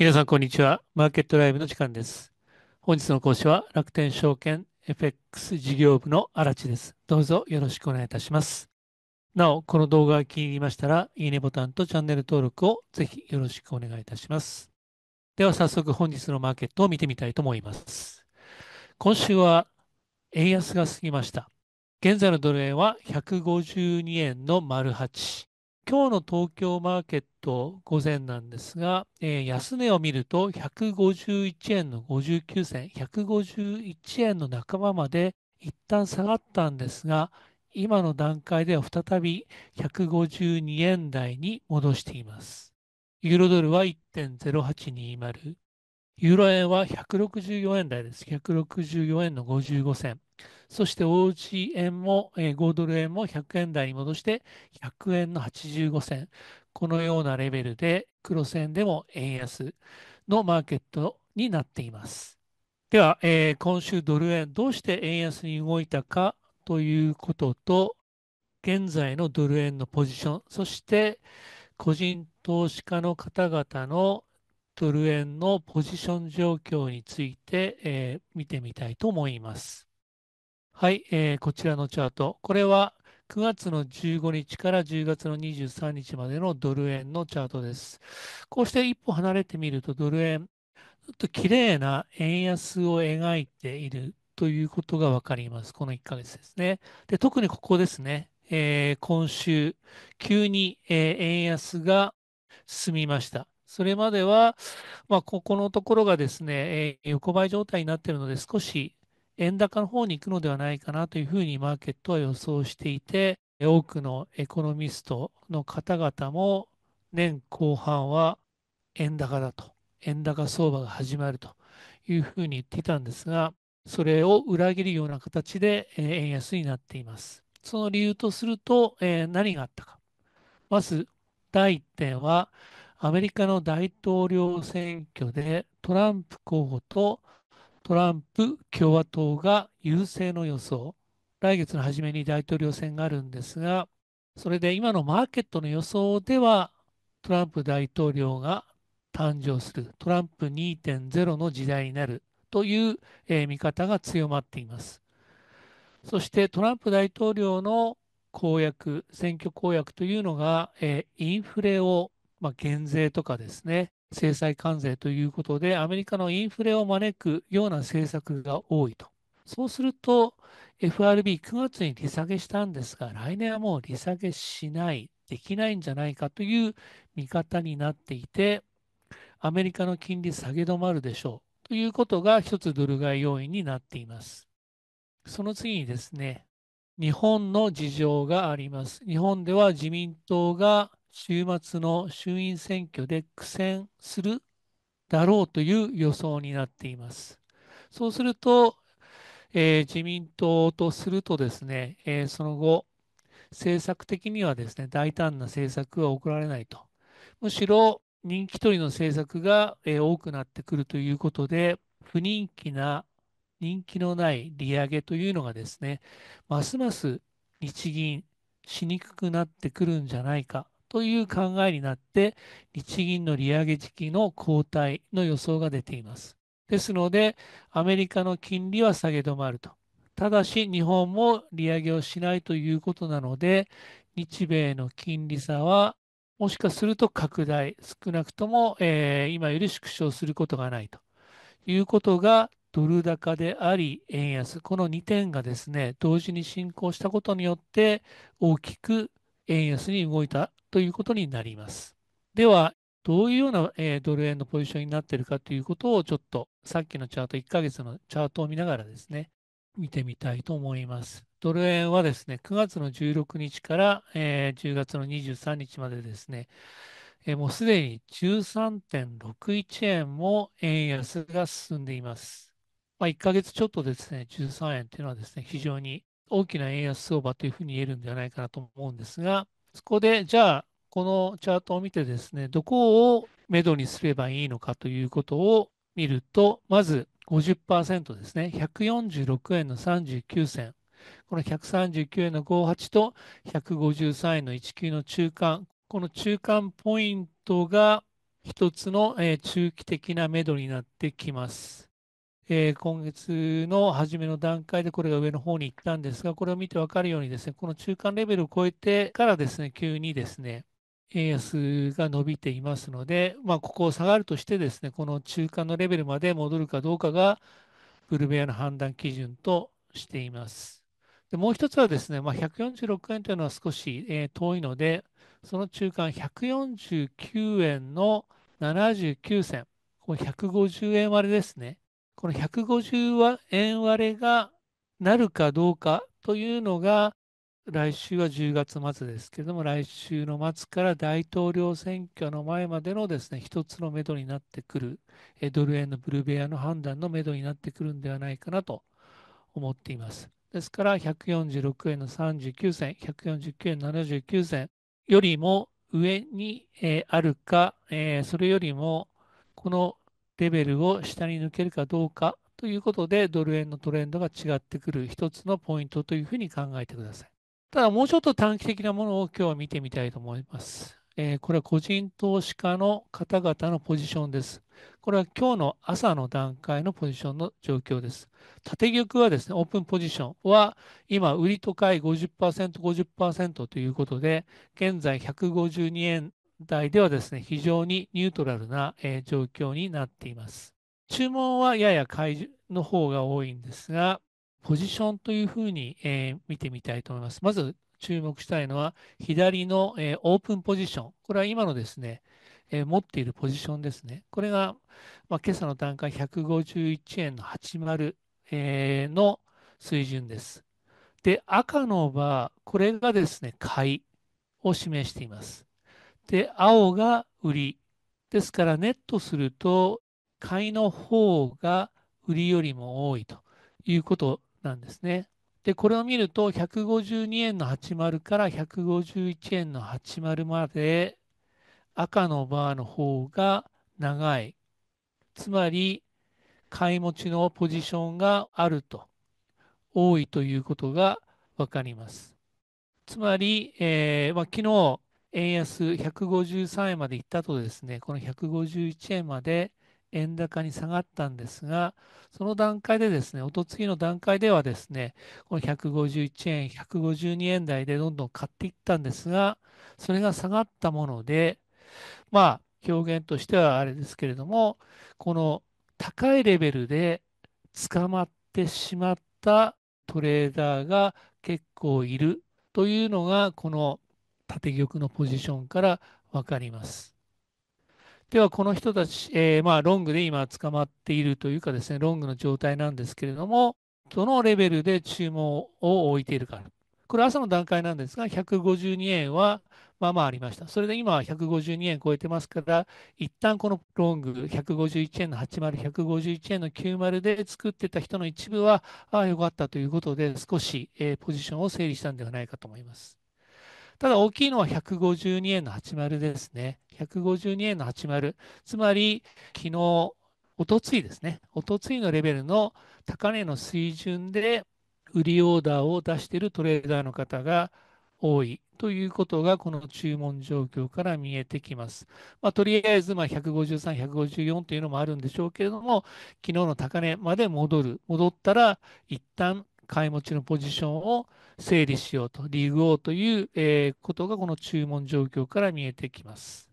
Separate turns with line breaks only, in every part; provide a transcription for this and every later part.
皆さん、こんにちは。マーケットライブの時間です。本日の講師は楽天証券 FX 事業部の荒地です。どうぞよろしくお願いいたします。なお、この動画が気に入りましたら、いいねボタンとチャンネル登録をぜひよろしくお願いいたします。では早速本日のマーケットを見てみたいと思います。今週は円安が過ぎました。現在のドル円は152円の丸8。今日の東京マーケット午前なんですが、えー、安値を見ると151円の59銭、151円の半ばまで一旦下がったんですが、今の段階では再び152円台に戻しています。ユーロドルは1.0820、ユーロ円は164円台です。164円の55銭。そして OG 円も、えー、5ドル円も100円台に戻して100円の85銭。このようなレベルで黒線でも円安のマーケットになっています。では、えー、今週ドル円どうして円安に動いたかということと現在のドル円のポジションそして個人投資家の方々のドル円のポジション状況について、えー、見てみたいと思います。はい、えー、こちらのチャート。これは9月の15日から10月の23日までのドル円のチャートです。こうして一歩離れてみると、ドル円、ちょっと綺麗な円安を描いているということが分かります。この1ヶ月ですね。で特にここですね、えー、今週、急に、えー、円安が進みました。それまでは、まあ、ここのところがですね、えー、横ばい状態になっているので、少し円高の方に行くのではないかなというふうにマーケットは予想していて、多くのエコノミストの方々も年後半は円高だと、円高相場が始まるというふうに言っていたんですが、それを裏切るような形で円安になっています。その理由とすると、えー、何があったか。まず、第1点は、アメリカの大統領選挙でトランプ候補とトランプ共和党が優勢の予想。来月の初めに大統領選があるんですが、それで今のマーケットの予想では、トランプ大統領が誕生する、トランプ2.0の時代になるという、えー、見方が強まっています。そしてトランプ大統領の公約、選挙公約というのが、えー、インフレを、まあ、減税とかですね、制裁関税ということで、アメリカのインフレを招くような政策が多いと。そうすると、FRB9 月に利下げしたんですが、来年はもう利下げしない、できないんじゃないかという見方になっていて、アメリカの金利下げ止まるでしょうということが一つドル買い要因になっています。その次にですね、日本の事情があります。日本では自民党が週末の衆院選挙で苦戦するだろうという予想になっています。そうすると、えー、自民党とするとですね、えー、その後、政策的にはですね、大胆な政策は送られないと。むしろ人気取りの政策が、えー、多くなってくるということで、不人気な、人気のない利上げというのがですね、ますます日銀しにくくなってくるんじゃないかという考えになって、日銀の利上げ時期の後退の予想が出ています。ですので、アメリカの金利は下げ止まると。ただし、日本も利上げをしないということなので、日米の金利差はもしかすると拡大、少なくとも、えー、今より縮小することがないということが、ドル高であり、円安、この2点がですね、同時に進行したことによって、大きく円安に動いたということになります。では、どういうような、ドル円のポジションになっているかということをちょっとさっきのチャート1ヶ月のチャートを見ながらですね、見てみたいと思います。ドル円はですね、9月の16日から、10月の23日までですね、もうすでに13.61円も円安が進んでいます。まあ、1ヶ月ちょっとですね、13円というのはですね、非常に大きな円安相場というふうに言えるんではないかなと思うんですが、そこで、じゃあ、このチャートを見てですね、どこをメドにすればいいのかということを見ると、まず50%ですね、146円の39銭、この139円の58と153円の19の中間、この中間ポイントが一つの中期的なメドになってきます。えー、今月の初めの段階でこれが上の方に行ったんですが、これを見て分かるようにですね、この中間レベルを超えてからですね、急にですね、円安が伸びていますので、まあ、ここを下がるとしてですね、この中間のレベルまで戻るかどうかが、ブルベアの判断基準としています。でもう一つはですね、まあ、146円というのは少し、えー、遠いので、その中間149円の79銭、この150円割れですね。この150円割れがなるかどうかというのが、来週は10月末ですけれども、来週の末から大統領選挙の前までのですね、一つのメドになってくる、ドル円のブルベアの判断のメドになってくるんではないかなと思っています。ですから、146円の39銭、149円79銭よりも上に、あるか、それよりもこのレベルを下に抜けるかどうかということで、ドル円のトレンドが違ってくる一つのポイントというふうに考えてください。ただ、もうちょっと短期的なものを今日は見てみたいと思います。えー、これは個人投資家の方々のポジションです。これは今日の朝の段階のポジションの状況です。縦玉はですね、オープンポジションは今、売りと買い50%、50%ということで、現在152円ではですね、非常にニュートラルな、え状況になっています。注文はやや買いの方が多いんですが、ポジションというふうに、え見てみたいと思います。まず注目したいのは、左の、えオープンポジション。これは今のですね、え持っているポジションですね。これが、まあ、今朝の段階151円の80、えの水準です。で、赤の場、これがですね、買いを示しています。で、青が売り。ですから、ネットすると、買いの方が売りよりも多いということなんですね。で、これを見ると、152円の80から151円の80まで、赤のバーの方が長い。つまり、買い持ちのポジションがあると、多いということが分かります。つまり、えーまあ、昨日、円安153円まで行ったとですね、この151円まで円高に下がったんですが、その段階でですね、おとつきの段階ではですね、この151円、152円台でどんどん買っていったんですが、それが下がったもので、まあ、表現としてはあれですけれども、この高いレベルで捕まってしまったトレーダーが結構いるというのが、この縦玉のポジションから分かります。では、この人たち、えー、まあ、ロングで今捕まっているというかですね、ロングの状態なんですけれども、どのレベルで注文を置いているか。これ朝の段階なんですが、152円はまあまあありました。それで今は152円超えてますから、一旦このロング151円の80、151円の90で作ってた人の一部は、ああ、よかったということで、少し、えポジションを整理したんではないかと思います。ただ大きいのは152円の80ですね。152円の80。つまり、昨日、おとついですね。おとついのレベルの高値の水準で売りオーダーを出しているトレーダーの方が多いということが、この注文状況から見えてきます。まあ、とりあえず、153、154というのもあるんでしょうけれども、昨日の高値まで戻る。戻ったら、一旦買い持ちのポジションを整理しようと、リーグをという、えことがこの注文状況から見えてきます。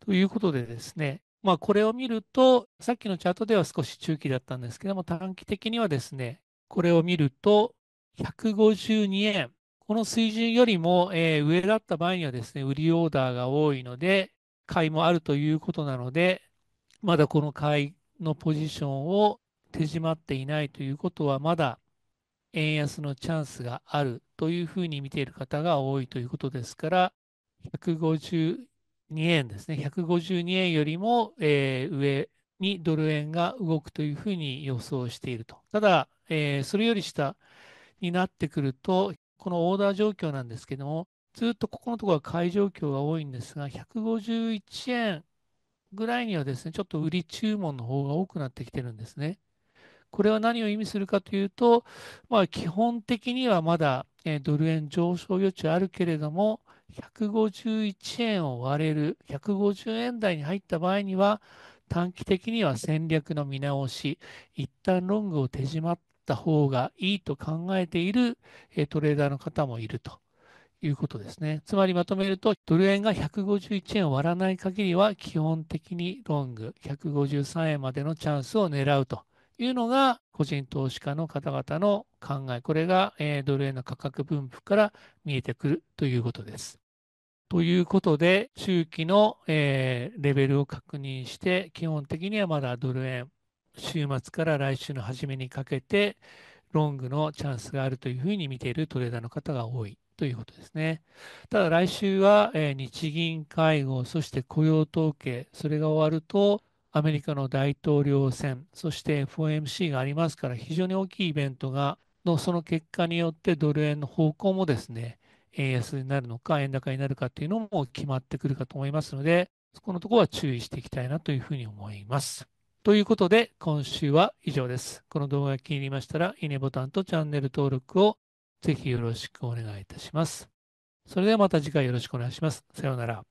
ということでですね、まあ、これを見ると、さっきのチャートでは少し中期だったんですけども、短期的にはですね、これを見ると、152円、この水準よりも、え上だった場合にはですね、売りオーダーが多いので、買いもあるということなので、まだこの買いのポジションを手締まっていないということは、まだ円安のチャンスがあるというふうに見ている方が多いということですから、152円ですね、152円よりも、えー、上にドル円が動くというふうに予想していると。ただ、えー、それより下になってくると、このオーダー状況なんですけども、ずっとここのところは買い状況が多いんですが、151円ぐらいにはですね、ちょっと売り注文の方が多くなってきてるんですね。これは何を意味するかというと、まあ、基本的にはまだ、ドル円上昇余地あるけれども、151円を割れる、150円台に入った場合には、短期的には戦略の見直し、一旦ロングを手締まった方がいいと考えている、トレーダーの方もいるということですね。つまりまとめると、ドル円が151円を割らない限りは、基本的にロング、153円までのチャンスを狙うというのが個人投資家の方々の考え。これが、えドル円の価格分布から見えてくるということです。ということで、中期の、えレベルを確認して、基本的にはまだドル円、週末から来週の初めにかけて、ロングのチャンスがあるというふうに見ているトレーダーの方が多いということですね。ただ来週は、え日銀会合、そして雇用統計、それが終わると、アメリカの大統領選、そして FOMC がありますから、非常に大きいイベントがのその結果によってドル円の方向もですね、円安になるのか、円高になるかっていうのも決まってくるかと思いますので、そこのところは注意していきたいなというふうに思います。ということで、今週は以上です。この動画が気に入りましたら、いいねボタンとチャンネル登録をぜひよろしくお願いいたします。それではまた次回よろしくお願いします。さようなら。